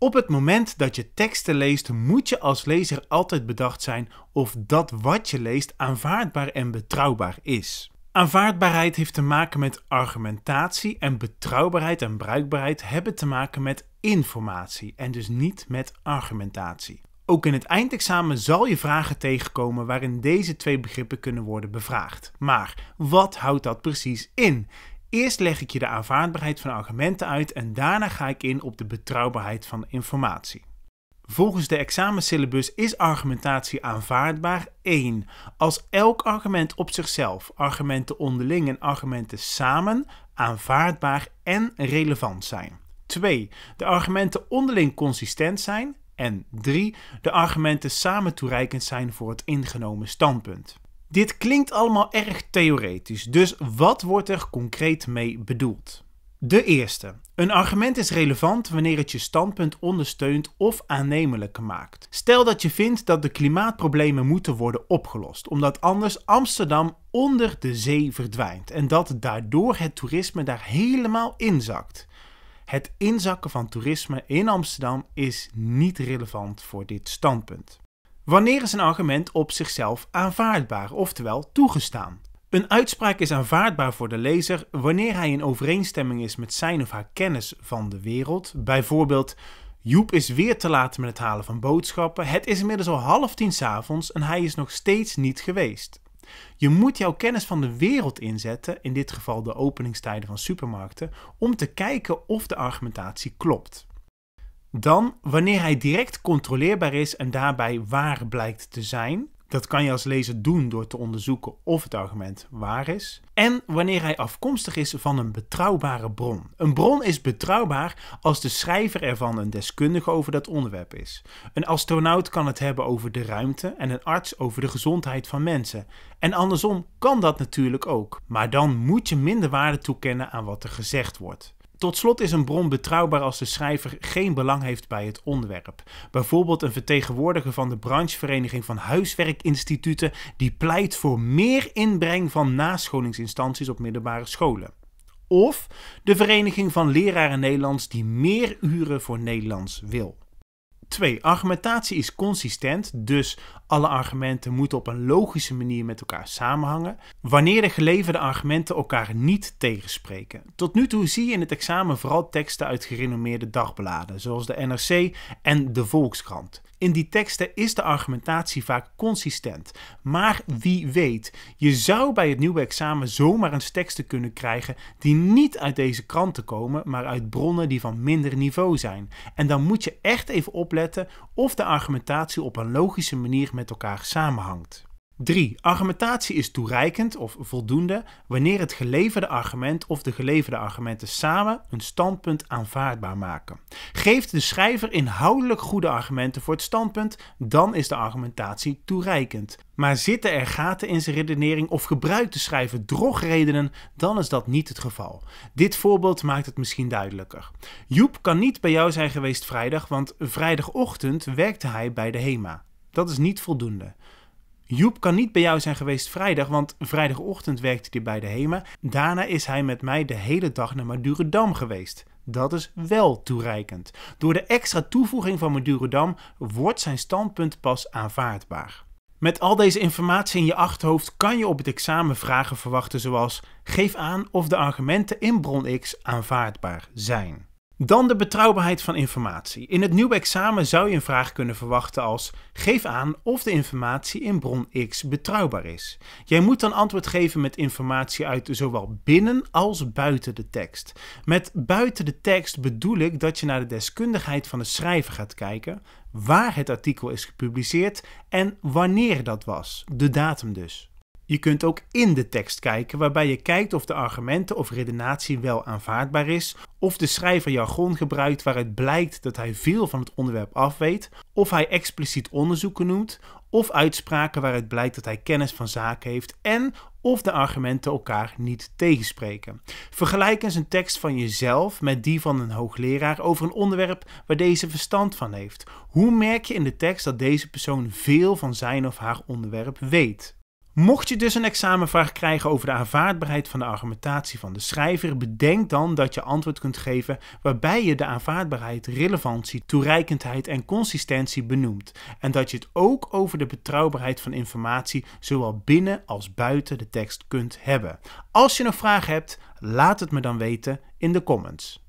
Op het moment dat je teksten leest, moet je als lezer altijd bedacht zijn of dat wat je leest aanvaardbaar en betrouwbaar is. Aanvaardbaarheid heeft te maken met argumentatie en betrouwbaarheid en bruikbaarheid hebben te maken met informatie en dus niet met argumentatie. Ook in het eindexamen zal je vragen tegenkomen waarin deze twee begrippen kunnen worden bevraagd. Maar wat houdt dat precies in? Eerst leg ik je de aanvaardbaarheid van argumenten uit en daarna ga ik in op de betrouwbaarheid van informatie. Volgens de examensyllabus is argumentatie aanvaardbaar 1. Als elk argument op zichzelf, argumenten onderling en argumenten samen aanvaardbaar en relevant zijn. 2. De argumenten onderling consistent zijn. En 3. De argumenten samen toereikend zijn voor het ingenomen standpunt. Dit klinkt allemaal erg theoretisch, dus wat wordt er concreet mee bedoeld? De eerste. Een argument is relevant wanneer het je standpunt ondersteunt of aannemelijk maakt. Stel dat je vindt dat de klimaatproblemen moeten worden opgelost, omdat anders Amsterdam onder de zee verdwijnt en dat daardoor het toerisme daar helemaal inzakt. Het inzakken van toerisme in Amsterdam is niet relevant voor dit standpunt. Wanneer is een argument op zichzelf aanvaardbaar, oftewel toegestaan? Een uitspraak is aanvaardbaar voor de lezer wanneer hij in overeenstemming is met zijn of haar kennis van de wereld. Bijvoorbeeld, Joep is weer te laat met het halen van boodschappen, het is inmiddels al half tien s'avonds en hij is nog steeds niet geweest. Je moet jouw kennis van de wereld inzetten, in dit geval de openingstijden van supermarkten, om te kijken of de argumentatie klopt dan wanneer hij direct controleerbaar is en daarbij waar blijkt te zijn. Dat kan je als lezer doen door te onderzoeken of het argument waar is. En wanneer hij afkomstig is van een betrouwbare bron. Een bron is betrouwbaar als de schrijver ervan een deskundige over dat onderwerp is. Een astronaut kan het hebben over de ruimte en een arts over de gezondheid van mensen. En andersom kan dat natuurlijk ook. Maar dan moet je minder waarde toekennen aan wat er gezegd wordt. Tot slot is een bron betrouwbaar als de schrijver geen belang heeft bij het onderwerp. Bijvoorbeeld een vertegenwoordiger van de branchevereniging van huiswerkinstituten die pleit voor meer inbreng van nascholingsinstanties op middelbare scholen. Of de Vereniging van Leraren Nederlands die meer uren voor Nederlands wil. 2. Argumentatie is consistent, dus alle argumenten moeten op een logische manier met elkaar samenhangen, wanneer de geleverde argumenten elkaar niet tegenspreken. Tot nu toe zie je in het examen vooral teksten uit gerenommeerde dagbladen, zoals de NRC en de Volkskrant. In die teksten is de argumentatie vaak consistent. Maar wie weet, je zou bij het nieuwe examen zomaar eens teksten kunnen krijgen die niet uit deze kranten komen, maar uit bronnen die van minder niveau zijn. En dan moet je echt even opletten of de argumentatie op een logische manier met elkaar samenhangt. 3. Argumentatie is toereikend of voldoende wanneer het geleverde argument of de geleverde argumenten samen een standpunt aanvaardbaar maken. Geeft de schrijver inhoudelijk goede argumenten voor het standpunt, dan is de argumentatie toereikend. Maar zitten er gaten in zijn redenering of gebruikt de schrijver drogredenen, dan is dat niet het geval. Dit voorbeeld maakt het misschien duidelijker. Joep kan niet bij jou zijn geweest vrijdag, want vrijdagochtend werkte hij bij de HEMA. Dat is niet voldoende. Joep kan niet bij jou zijn geweest vrijdag, want vrijdagochtend werkte hij bij de HEMA. Daarna is hij met mij de hele dag naar Madurodam geweest. Dat is wel toereikend. Door de extra toevoeging van Madurodam wordt zijn standpunt pas aanvaardbaar. Met al deze informatie in je achterhoofd kan je op het examen vragen verwachten zoals: geef aan of de argumenten in bron X aanvaardbaar zijn. Dan de betrouwbaarheid van informatie. In het nieuwe examen zou je een vraag kunnen verwachten als: geef aan of de informatie in bron X betrouwbaar is. Jij moet dan antwoord geven met informatie uit zowel binnen als buiten de tekst. Met buiten de tekst bedoel ik dat je naar de deskundigheid van de schrijver gaat kijken, waar het artikel is gepubliceerd en wanneer dat was, de datum dus. Je kunt ook in de tekst kijken, waarbij je kijkt of de argumenten of redenatie wel aanvaardbaar is, of de schrijver jargon gebruikt waaruit blijkt dat hij veel van het onderwerp afweet, of hij expliciet onderzoeken noemt, of uitspraken waaruit blijkt dat hij kennis van zaken heeft en of de argumenten elkaar niet tegenspreken. Vergelijk eens een tekst van jezelf met die van een hoogleraar over een onderwerp waar deze verstand van heeft. Hoe merk je in de tekst dat deze persoon veel van zijn of haar onderwerp weet? Mocht je dus een examenvraag krijgen over de aanvaardbaarheid van de argumentatie van de schrijver, bedenk dan dat je antwoord kunt geven waarbij je de aanvaardbaarheid, relevantie, toereikendheid en consistentie benoemt. En dat je het ook over de betrouwbaarheid van informatie zowel binnen als buiten de tekst kunt hebben. Als je nog vragen hebt, laat het me dan weten in de comments.